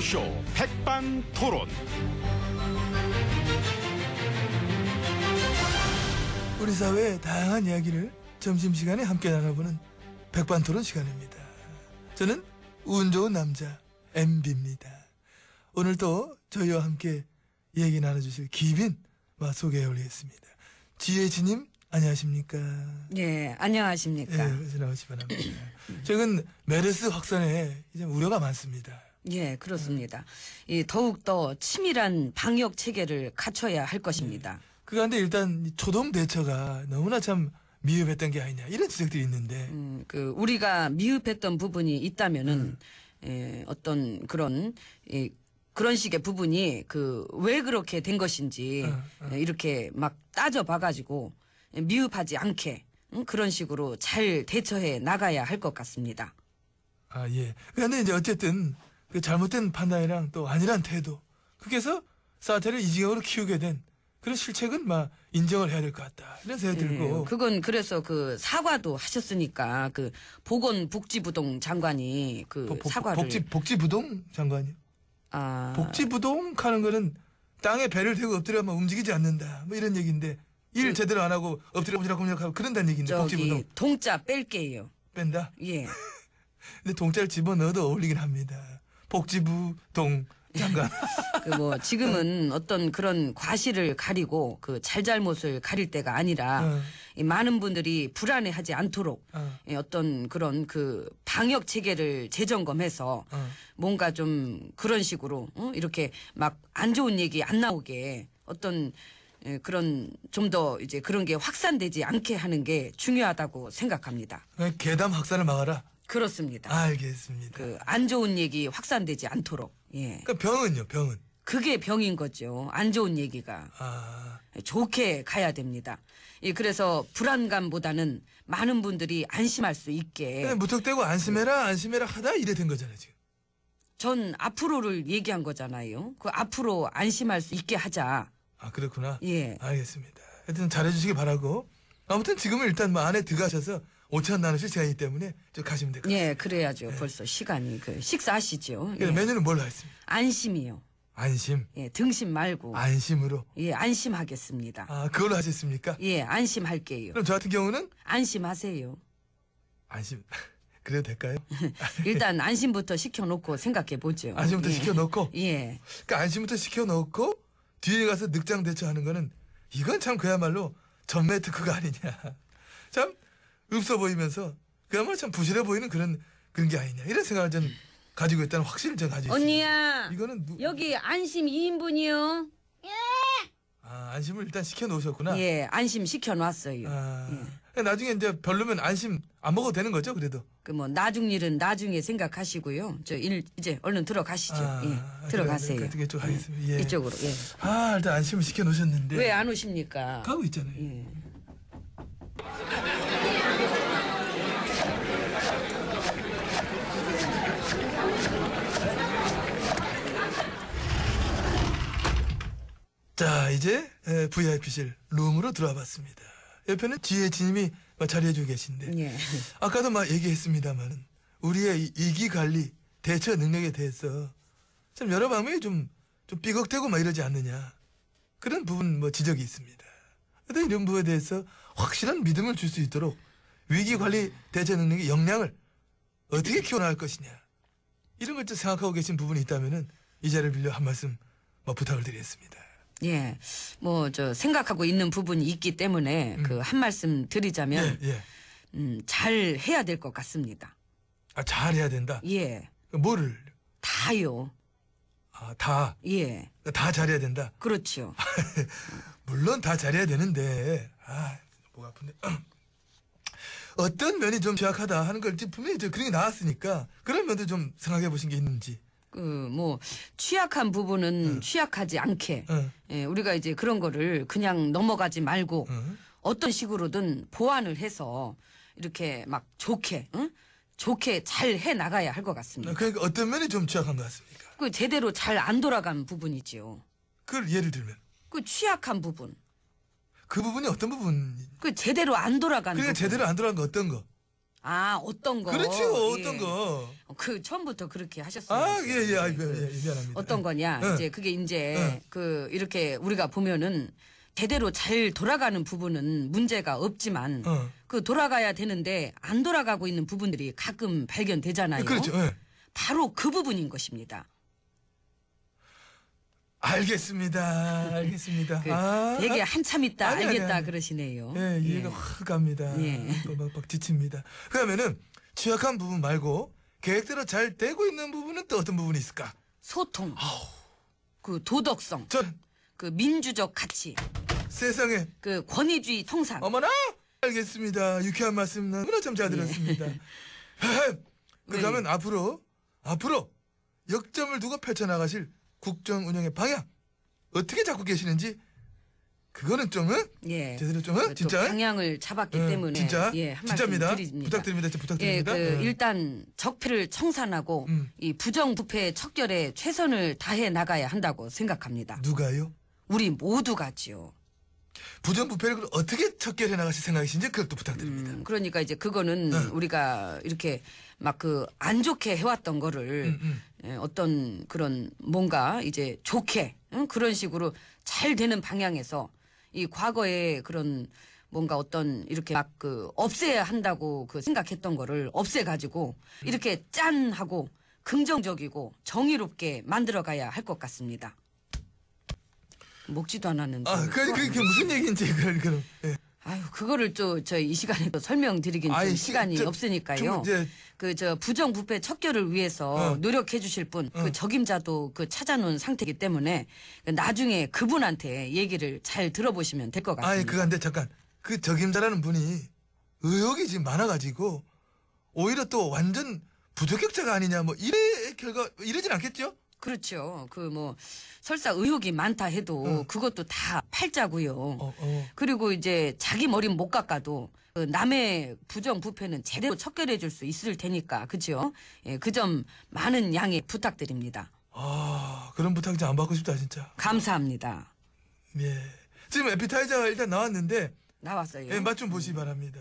쇼 백반토론. 우리 사회의 다양한 이야기를 점심시간에 함께 나눠보는 백반토론 시간입니다. 저는 운 좋은 남자 MB입니다. 오늘도 저희와 함께 얘기 나눠주실 기빈 소개해 올리겠습니다. 지혜진님 안녕하십니까? 예, 안녕하십니까? 예, 나오시 바랍니다. 최근 메르스 확산에 이제 우려가 많습니다. 예, 네. 그렇습니다. 이 더욱더 치밀한 방역 체계를 갖춰야 할 것입니다. 네. 그런데 일단 초동 대처가 너무나 참 미흡했던 게 아니냐 이런 지적들이 있는데 음, 그 우리가 미흡했던 부분이 있다면은 음. 예, 어떤 그런 예, 그런 식의 부분이 그 왜 그렇게 된 것인지 응, 어, 어. 예, 이렇게 막 따져봐가지고 예, 미흡하지 않게 음, 그런 식으로 잘 대처해 나가야 할 것 같습니다. 아 예. 그런데 이제 어쨌든 그 잘못된 판단이랑 또 아니란 태도 그래서 사태를 이 지경으로 키우게 된 그런 실책은 막 인정을 해야 될 것 같다 이런 생각이 네, 들고 그건 그래서 그 사과도 하셨으니까 그 보건복지부동 장관이 그 복, 사과를 복지 복지부동 장관이요 아 복지부동 하는 거는 땅에 배를 대고 엎드려만 움직이지 않는다 뭐 이런 얘기인데 일 제대로 안 하고 엎드려 보지락 공략하고 그런다는 얘기인데 복지부동 동자 뺄게요 뺀다 예 근데 동자를 집어넣어도 어울리긴 합니다 복지부 동 장관. 그뭐 지금은 어떤 그런 과실을 가리고 그 잘잘못을 가릴 때가 아니라 어. 이 많은 분들이 불안해하지 않도록 어. 어떤 그런 그 방역 체계를 재점검해서 어. 뭔가 좀 그런 식으로 어? 이렇게 막 안 좋은 얘기 안 나오게 어떤 예, 그런 좀 더 이제 그런 게 확산되지 않게 하는 게 중요하다고 생각합니다. 그담 확산을 막아라. 그렇습니다. 알겠습니다. 그 안 좋은 얘기 확산되지 않도록. 예. 그러니까 병은요, 병은. 그게 병인 거죠. 안 좋은 얘기가. 아. 좋게 가야 됩니다. 예, 그래서 불안감보다는 많은 분들이 안심할 수 있게. 그 무턱대고 안심해라, 안심해라 하다 이래 된 거잖아요, 지금. 전 앞으로를 얘기한 거잖아요. 그 앞으로 안심할 수 있게 하자. 아, 그렇구나. 예. 알겠습니다. 하여튼 잘해주시기 바라고. 아무튼 지금은 일단 뭐 안에 들어가셔서 오천 나누실 시간이기 때문에 좀 가시면 될 것같아요 예, 그래야죠. 예. 벌써 시간이 그 식사하시죠. 예. 메뉴는 뭘로 하겠습니까? 안심이요. 안심. 예, 등심 말고. 안심으로. 예, 안심하겠습니다. 아 그걸로 하셨습니까? 예, 안심할게요. 그럼 저 같은 경우는 안심하세요. 안심 그래도 될까요? 일단 안심부터 시켜놓고 생각해 보죠. 안심부터 예. 시켜놓고? 예. 그러니까 안심부터 시켜놓고 뒤에 가서 늑장 대처하는 거는 이건 참 그야말로 전매 특허가 아니냐. 참 없어 보이면서 그야말로 참 부실해 보이는 그런 그런 게 아니냐 이런 생각을 저 가지고 있다는 확신을 저 가지고 언니야. 있습니다. 이거는 누, 여기 안심 2인분이요. 예 아, 안심을 일단 시켜 놓으셨구나. 예, 안심 시켜놨어요. 아, 예. 그러니까 나중에 이제 별로면 안심 안 먹어도 되는 거죠 그래도. 그 뭐 나중 일은 나중에 생각하시고요. 저 일 이제 얼른 들어가시죠. 아, 예, 아, 들어가세요. 그래, 그래, 그쪽 하겠습니다. 예. 이쪽으로. 예. 아 일단 안심을 시켜 놓으셨는데. 왜 안 오십니까? 가고 있잖아요. 예. 자, 이제 VIP실 룸으로 들어와 봤습니다. 옆에는 GH님이 자리해주고 계신데 예. 아까도 막 얘기했습니다만 우리의 이기관리 대처 능력에 대해서 참 여러 방면이 좀, 좀 삐걱대고 막 이러지 않느냐 그런 부분 뭐 지적이 있습니다. 그런데 이런 부분에 대해서 확실한 믿음을 줄 수 있도록 위기관리 대처 능력의 역량을 어떻게 키워나갈 것이냐 이런 걸좀 생각하고 계신 부분이 있다면 은이 자리를 빌려 한 말씀 뭐 부탁을 드리겠습니다. 예. 뭐 저 생각하고 있는 부분이 있기 때문에 음. 그한 말씀 드리자면 예, 예. 음, 잘 해야 될 것 같습니다. 아, 잘해야 된다. 예. 그 뭐를? 다요. 아, 다. 예. 그 다 잘해야 된다. 그렇죠. 물론 다 잘해야 되는데. 아, 목 아픈데. 어떤 면이 좀 취약하다 하는 걸 분명히 그런 게 나왔으니까 그런 면도 좀 생각해 보신 게 있는지. 그뭐 취약한 부분은 취약하지 않게 예, 우리가 이제 그런 거를 그냥 넘어가지 말고 어떤 식으로든 보완을 해서 이렇게 막 좋게 응? 좋게 잘 해 나가야 할 것 같습니다. 그러니까 어떤 면이 좀 취약한 것 같습니까? 그 제대로 잘 안 돌아간 부분이지요. 그걸 예를 들면 그 취약한 부분, 그 부분이 어떤 부분? 그 제대로 안 돌아간 그 제대로 안 돌아간 거 어떤 거? 아 어떤 거? 그렇죠. 예. 어떤 거? 그 처음부터 그렇게 하셨어요. 아 예예 예. 예, 예, 미안합니다. 어떤 거냐? 예. 이제 그게 이제 예. 그 이렇게 우리가 보면은 대대로 잘 돌아가는 부분은 문제가 없지만 어. 그 돌아가야 되는데 안 돌아가고 있는 부분들이 가끔 발견되잖아요. 그렇죠. 예. 바로 그 부분인 것입니다. 알겠습니다. 알겠습니다. 그 아~ 되게 한참 있다 아니, 알겠다 아니, 아니. 그러시네요. 예, 이해가 예. 확 갑니다. 막막막 예. 지칩니다. 그러면은 취약한 부분 말고 계획대로 잘 되고 있는 부분은 또 어떤 부분이 있을까? 소통. 아우. 그 도덕성. 전. 그 민주적 가치. 세상에. 그 권위주의 통상. 어머나. 알겠습니다. 유쾌한 말씀 너무나 참잘 예. 들었습니다. 그러면 네. 앞으로 앞으로 역점을 두고 펼쳐나가실 국정 운영의 방향 어떻게 잡고 계시는지 그거는 좀은 어? 예. 제대로 좀 어? 진짜 방향을 잡았기 응, 어, 때문에 진짜 예, 한 진짜입니다. 드립니다. 부탁드립니다. 부탁드립니다. 예, 그 응. 일단 적폐를 청산하고 음. 이 부정부패 척결에 최선을 다해 나가야 한다고 생각합니다. 누가요? 우리 모두가지요. 부정부패를 어떻게 척결해 나가실 생각이신지 그것도 부탁드립니다. 음, 그러니까 이제 그거는 응. 네. 우리가 이렇게 막 그 안 좋게 해왔던 거를 음, 음. 예, 어떤 그런 뭔가 이제 좋게 응? 그런 식으로 잘 되는 방향에서 이 과거에 그런 뭔가 어떤 이렇게 막 그 없애야 한다고 그 생각했던 거를 없애가지고 이렇게 짠 하고 긍정적이고 정의롭게 만들어가야 할 것 같습니다. 먹지도 않았는데. 아, 그, 그, 그, 무슨 얘기인지 그런 그런. 예. 아유, 그거를 또 저희 이 시간에 또 설명드리긴 아이, 좀 시- 간이 그 저- 없으니까요. 그 저 부정부패 척결을 위해서 어. 노력해 주실 분, 그 어. 적임자도 그 찾아놓은 상태이기 때문에 그 나중에 그분한테 얘기를 잘 들어보시면 될 것 같습니다. 그건데 잠깐 그 적임자라는 분이 의혹이 지금 많아가지고 오히려 또 완전 부적격자가 아니냐 뭐 이래 결과 이러진 않겠죠? 그렇죠. 그 뭐 설사 의혹이 많다 해도 어. 그것도 다 팔자고요. 어, 어. 그리고 이제 자기 머리 못 깎아도 그 남의 부정 부패는 제대로 척결해 줄 수 있을 테니까 그죠? 예, 그 점 많은 양해 부탁드립니다. 아 그런 부탁 이제 안 받고 싶다 진짜. 감사합니다. 예. 지금 에피타이저가 일단 나왔는데 나왔어요. 예, 맛좀 보시기 바랍니다.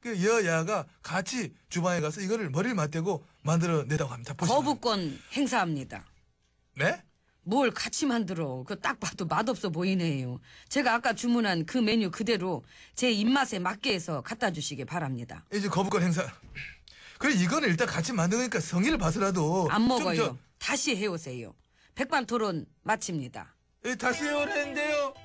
그 여야가 같이 주방에 가서 이거를 머리를 맞대고 만들어내다고 합니다. 보시 거부권 행사합니다. 네? 뭘 같이 만들어. 그 딱 봐도 맛없어 보이네요. 제가 아까 주문한 그 메뉴 그대로 제 입맛에 맞게 해서 갖다 주시길 바랍니다. 이제 거부권 행사. 그래 이거는 일단 같이 만드니까 성의를 봐서라도 안 먹어요. 저- 다시 해오세요. 백반 토론 마칩니다. 예, 다시 해오는데요.